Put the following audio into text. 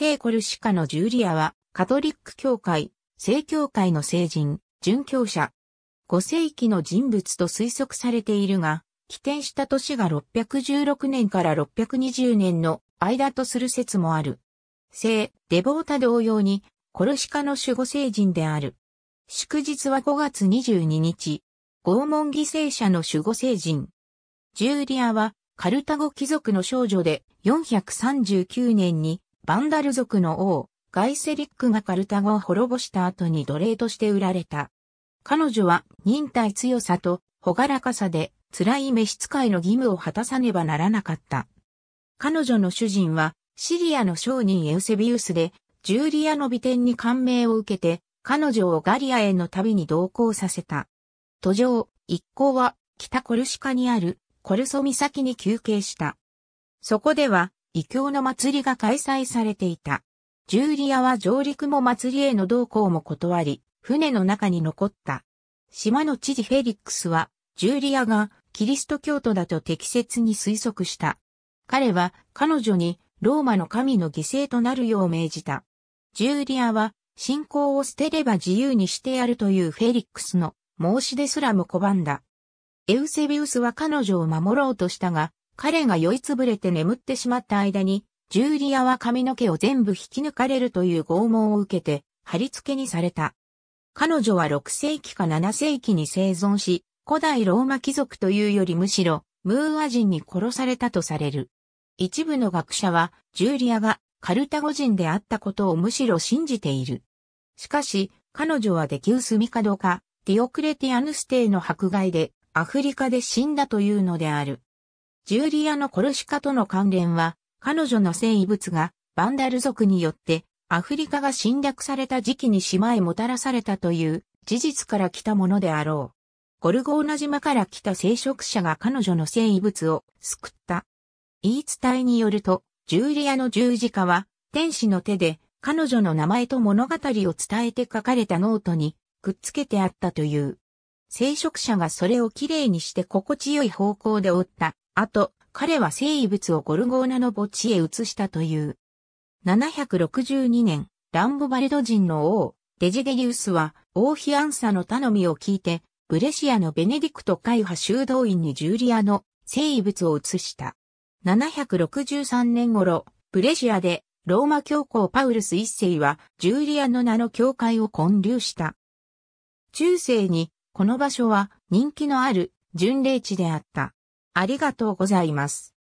聖コルシカのジュリアは、カトリック教会、聖教会の聖人、殉教者。5世紀の人物と推測されているが、起点した年が616年から620年の間とする説もある。聖、デボータ同様に、コルシカの守護聖人である。祝日は5月22日、拷問犠牲者の守護聖人。ジューリアは、カルタゴ貴族の少女で439年にバンダル族の王、ガイセリックがカルタゴを滅ぼした後に奴隷として売られた。彼女は忍耐強さと朗らかさで辛い召使いの義務を果たさねばならなかった。彼女の主人はシリアの商人エウセビウスでジューリアの美点に感銘を受けて彼女をガリアへの旅に同行させた。途上、一行は北コルシカにあるコルソ岬に休憩した。そこでは異教の祭りが開催されていた。ジューリアは上陸も祭りへの同行も断り、船の中に残った。島の知事フェリックスは、ジューリアがキリスト教徒だと適切に推測した。彼は彼女にローマの神の犠牲となるよう命じた。ジューリアは信仰を捨てれば自由にしてやるというフェリックスの申し出すらも拒んだ。エウセビウスは彼女を守ろうとしたが、彼が酔いつぶれて眠ってしまった間に、ジュリアは髪の毛を全部引き抜かれるという拷問を受けて、貼り付けにされた。彼女は6世紀か7世紀に生存し、古代ローマ貴族というよりむしろ、ムーア人に殺されたとされる。一部の学者は、ジュリアがカルタゴ人であったことをむしろ信じている。しかし、彼女はデキウス・ミカドか、ディオクレティアヌス帝の迫害で、アフリカで死んだというのである。ジュリアのコルシカとの関連は、彼女の生物がバンダル族によってアフリカが侵略された時期に島へもたらされたという事実から来たものであろう。ゴルゴーナ島から来た聖職者が彼女の生物を救った。言い伝えによると、ジュリアの十字架は天使の手で彼女の名前と物語を伝えて書かれたノートにくっつけてあったという。聖職者がそれをきれいにして心地よい方向で折った後、彼は生物をゴルゴーナの墓地へ移したという。762年、ランボバルド人の王、デジデリウスは、王妃アンサの頼みを聞いて、ブレシアのベネディクト会派修道院にジュリアの生物を移した。763年頃、ブレシアで、ローマ教皇パウルス一世は、ジュリアの名の教会を建立した。中世に、この場所は人気のある巡礼地であった。ありがとうございます。